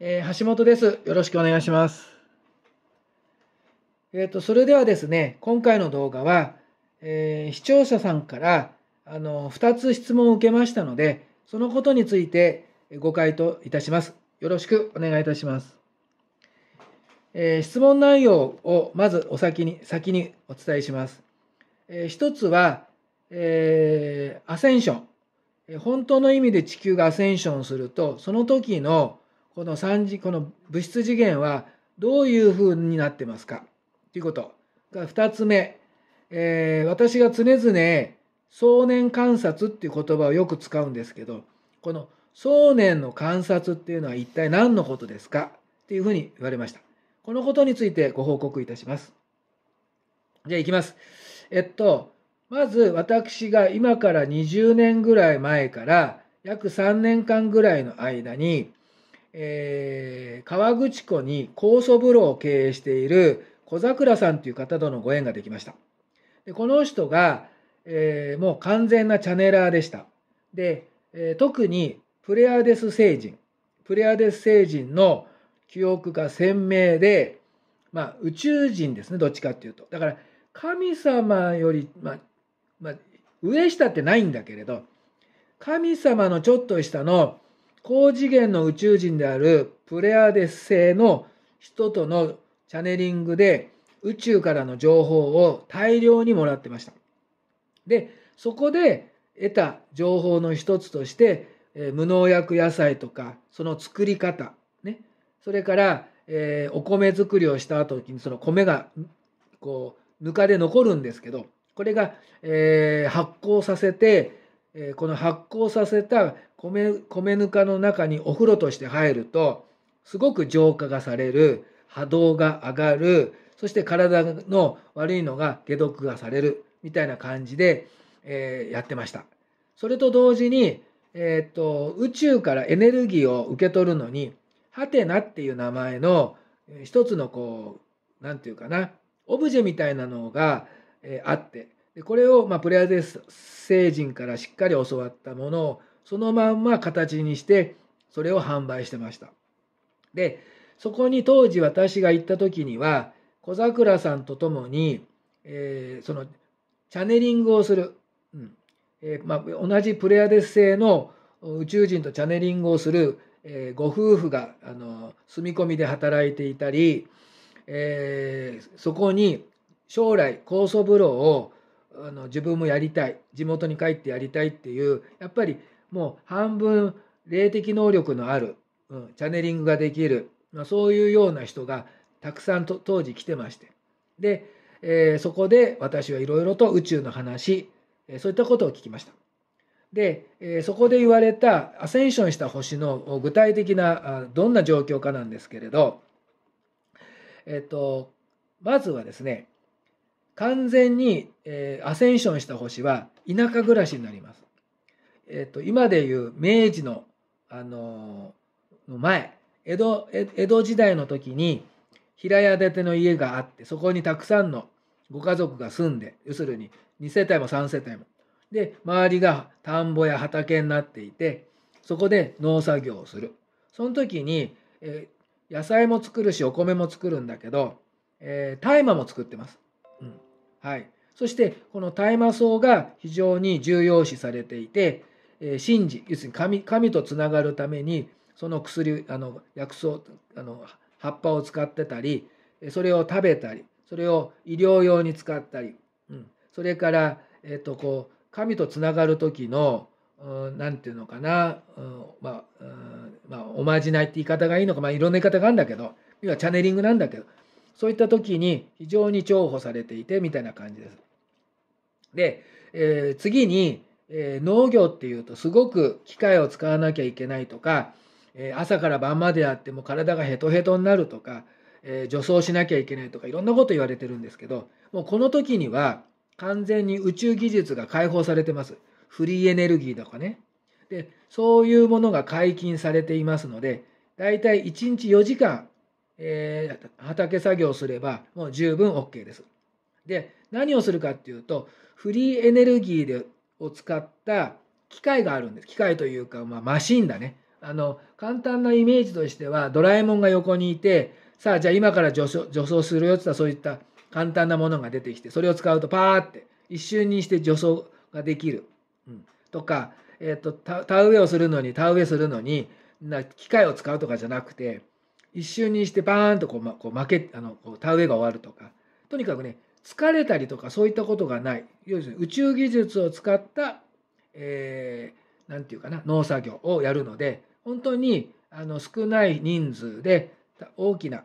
えー、橋本です。よろしくお願いします。えっ、ー、と、それではですね、今回の動画は、えー、視聴者さんから、あの、2つ質問を受けましたので、そのことについてご回答いたします。よろしくお願いいたします。え質問内容をまずお先に、先にお伝えします。え1つは、えアセンション。本当の意味で地球がアセンションすると、その時の、この三次この物質次元はどういうふうになってますかということが2つ目、えー、私が常々想念観察っていう言葉をよく使うんですけどこの想念の観察っていうのは一体何のことですかっていうふうに言われましたこのことについてご報告いたしますじゃあいきますえっとまず私が今から20年ぐらい前から約3年間ぐらいの間にえー、川口湖に酵素風呂を経営している小桜さんという方とのご縁ができました。でこの人が、えー、もう完全なチャネラーでした。で、えー、特にプレアデス星人、プレアデス星人の記憶が鮮明で、まあ、宇宙人ですね、どっちかっていうと。だから、神様より、まあ、まあ、上下ってないんだけれど、神様のちょっと下の高次元の宇宙人であるプレアデス星の人とのチャネリングで宇宙からの情報を大量にもらってました。で、そこで得た情報の一つとして、え無農薬野菜とか、その作り方、ね、それから、えー、お米作りをした後にその米がこうぬかで残るんですけどこれが、えー、発酵させてえこの発酵させた米米ぬかの中にお風呂として入るとすごく浄化がされる波動が上がるそして体の悪いのが解毒がされるみたいな感じで、えー、やってました。それと同時に、えー、っと宇宙からエネルギーを受け取るのにハテナっていう名前の一つのこう何て言うかなオブジェみたいなのが、えあってでこれをまあプレアデス星人からしっかり教わったものをそのまんま形にしてそれを販売してました。でそこに当時私が行った時には小桜さんと共に、えー、そのチャネリングをする、うんえー、まあ、同じプレアデス星の宇宙人とチャネリングをする、えー、ご夫婦があの住み込みで働いていたり、えそこに将来酵素風呂をあの自分もやりたい地元に帰ってやりたいっていうやっぱりもう半分霊的能力のある、うん、チャネリングができる、まあ、そういうような人がたくさんと当時来てましてで、えー、そこで私はいろいろと宇宙の話、えー、そういったことを聞きました。で、えー、そこで言われたアセンションした星の具体的などんな状況かなんですけれど、えっと、まずはですね完全に、えー、アセンションした星は田舎暮らしになります。えー、と、今でいう明治の、あのー、前、江戸、江戸時代の時に平屋建ての家があって、そこにたくさんのご家族が住んで、要するに2世帯も3世帯も。で、周りが田んぼや畑になっていて、そこで農作業をする。その時に、えー、野菜も作るし、お米も作るんだけど、えー、大麻も作ってます。はい、そしてこの大麻草が非常に重要視されていて、えー、神事要するに神神とつながるためにその薬あの薬草あの葉っぱを使ってたりそれを食べたりそれを医療用に使ったり、うん、それから、えー、とこう神とつながる時の何て言うのかな、うんまあうんまあ、おまじないって言い方がいいのか、まあ、いろんな言い方があるんだけど要はチャネリングなんだけどそういった時に非常に重宝されていてみたいな感じです。で、えー、次に、えー、農業っていうとすごく機械を使わなきゃいけないとか、えー、朝から晩までやっても体がヘトヘトになるとか、え除草しなきゃいけないとかいろんなこと言われてるんですけどもうこの時には完全に宇宙技術が解放されてます。フリーエネルギーとかね。でそういうものが解禁されていますのでだいたい1日4時間えー、畑作業すればもう十分 OK です。で、何をするかっていうと、フリーエネルギーでを使った機械があるんです。機械というか、まあ、マシンだね。あの、簡単なイメージとしては、ドラえもんが横にいて、さあ、じゃあ今から除草助走するよって言ったら、そういった簡単なものが出てきて、それを使うとパーって、一瞬にして助走ができる。うん、とか、えっ、ー、と田、田植えをするのに、田植えするのに、な機械を使うとかじゃなくて、一瞬にしてバーンとこう、ま、こう負けあのこう田植えが終わるとかとにかくね疲れたりとかそういったことがない要するに宇宙技術を使ったえー、て言うかな農作業をやるので本当にあの少ない人数で大きな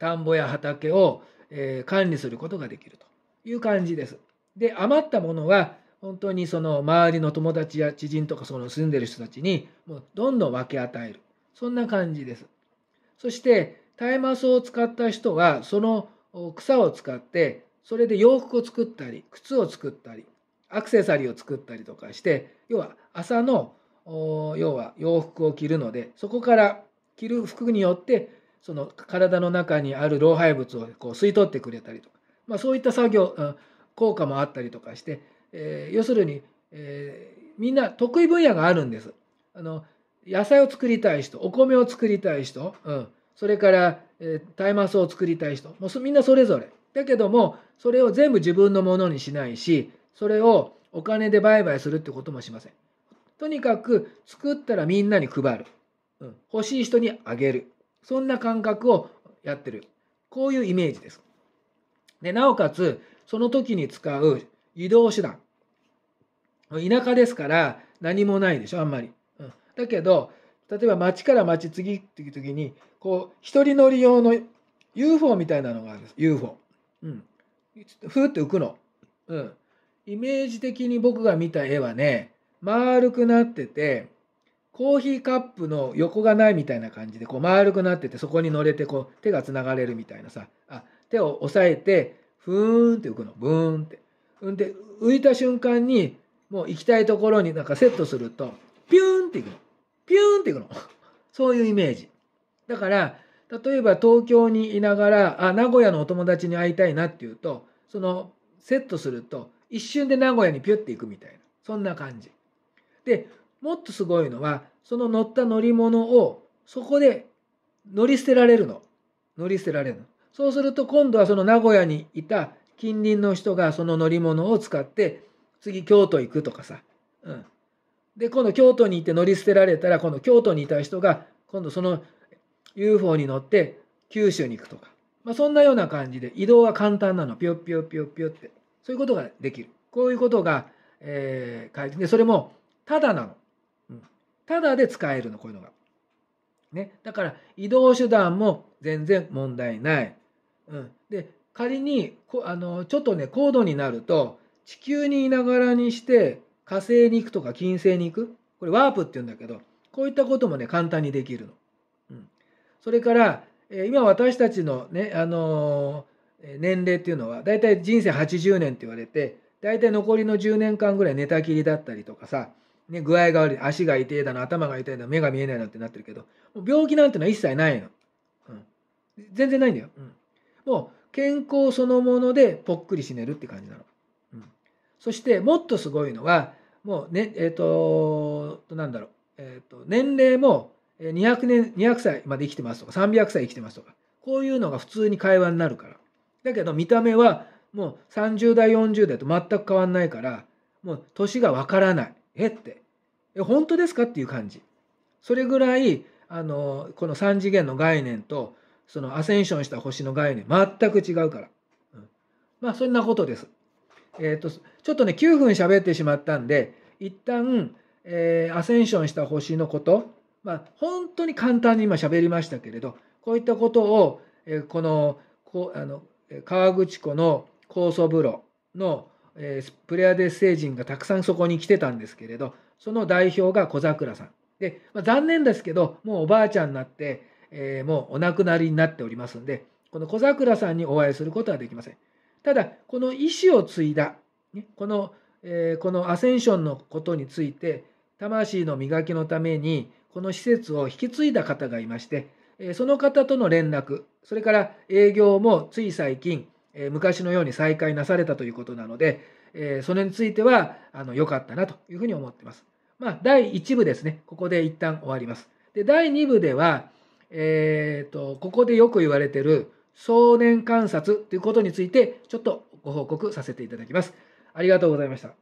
田んぼや畑を、えー、管理することができるという感じです。で余ったものは本当にその周りの友達や知人とかその住んでる人たちにもうどんどん分け与えるそんな感じです。そして麻草を使った人はその草を使ってそれで洋服を作ったり靴を作ったりアクセサリーを作ったりとかして要は朝の要は洋服を着るのでそこから着る服によってその体の中にある老廃物をこう吸い取ってくれたりとか、まあ、そういった作業、うん、効果もあったりとかして、えー、要するに、えー、みんな得意分野があるんです。あの野菜を作りたい人、お米を作りたい人、うん、それから、え麻草を作りたい人、もうみんなそれぞれ。だけども、それを全部自分のものにしないし、それをお金で売買するってこともしません。とにかく作ったらみんなに配る。うん、欲しい人にあげる。そんな感覚をやってる。こういうイメージです。でなおかつ、その時に使う移動手段。田舎ですから何もないでしょ、あんまり。だけど、例えば町から町次っていう時に、こう、一人乗り用の UFO みたいなのがあるんです。UFO。うん。ふーって浮くの。うん。イメージ的に僕が見た絵はね、丸くなってて、コーヒーカップの横がないみたいな感じで、こう丸くなってて、そこに乗れて、こう手がつながれるみたいなさ、あ、手を押さえて、ふーんって浮くの。ブーンって。うんで、浮いた瞬間に、もう行きたいところになんかセットすると、ピューンっていくの。ピューンっていくの。そういうイメージ。だから、例えば東京にいながら、あ、名古屋のお友達に会いたいなっていうと、そのセットすると、一瞬で名古屋にピュッていくみたいな、そんな感じ。で、もっとすごいのは、その乗った乗り物を、そこで乗り捨てられるの。乗り捨てられるの。そうすると、今度はその名古屋にいた近隣の人がその乗り物を使って、次京都行くとかさ、うん、で、今度京都に行って乗り捨てられたら、今度京都にいた人が、今度その UFO に乗って九州に行くとか。まあ、そんなような感じで移動は簡単なの。ぴよぴよぴよぴッって。そういうことができる。こういうことが、えー、書いてで、それも、ただなの。うん。ただで使えるの、こういうのが。ね。だから、移動手段も全然問題ない。うん。で、仮に、こあの、ちょっとね、高度になると、地球にいながらにして、火星に行くとか金星に行くこれワープって言うんだけどこういったこともね簡単にできるの。うん、それから、え今私たちのね、あのー、年齢っていうのは大体人生80年って言われて大体残りの10年間ぐらい寝たきりだったりとかさ、ね、具合が悪い足が痛いだの頭が痛いだの目が見えないなんてなってるけど病気なんてのは一切ないの。うん、全然ないんだよ。うん、もう健康そのものでぽっくり死ねるって感じなの。うん、そしてもっとすごいのはもうね、えっ、ー、と、なんだろう、えっ、ー、と、年齢も200年、200歳まで生きてますとか、300歳生きてますとか、こういうのが普通に会話になるから。だけど、見た目はもう30代、40代と全く変わんないから、もう年がわからない。えって。え、本当ですかっていう感じ。それぐらい、あの、この3次元の概念と、そのアセンションした星の概念、全く違うから。うん、まあ、そんなことです。えっ、ー、と、ちょっとね、9分喋ってしまったんで、一旦、えー、アセンションした星のこと、まあ、本当に簡単に今喋りましたけれど、こういったことを、えー、この、こあの、河口湖の高素風呂の、えー、プレアデス星人がたくさんそこに来てたんですけれど、その代表が小桜さん。で、まあ、残念ですけど、もうおばあちゃんになって、えー、もうお亡くなりになっておりますんで、この小桜さんにお会いすることはできません。ただ、この意思を継いだ、このえこのアセンションのことについて魂の磨きのためにこの施設を引き継いだ方がいまして、えその方との連絡それから営業もつい最近、え昔のように再開なされたということなので、えそれについてはあの良かったなというふうに思ってます。まあ、第1部ですねここで一旦終わります。で第2部では、えっと、ここでよく言われてる「少年観察ということについてちょっとご報告させていただきます。ありがとうございました。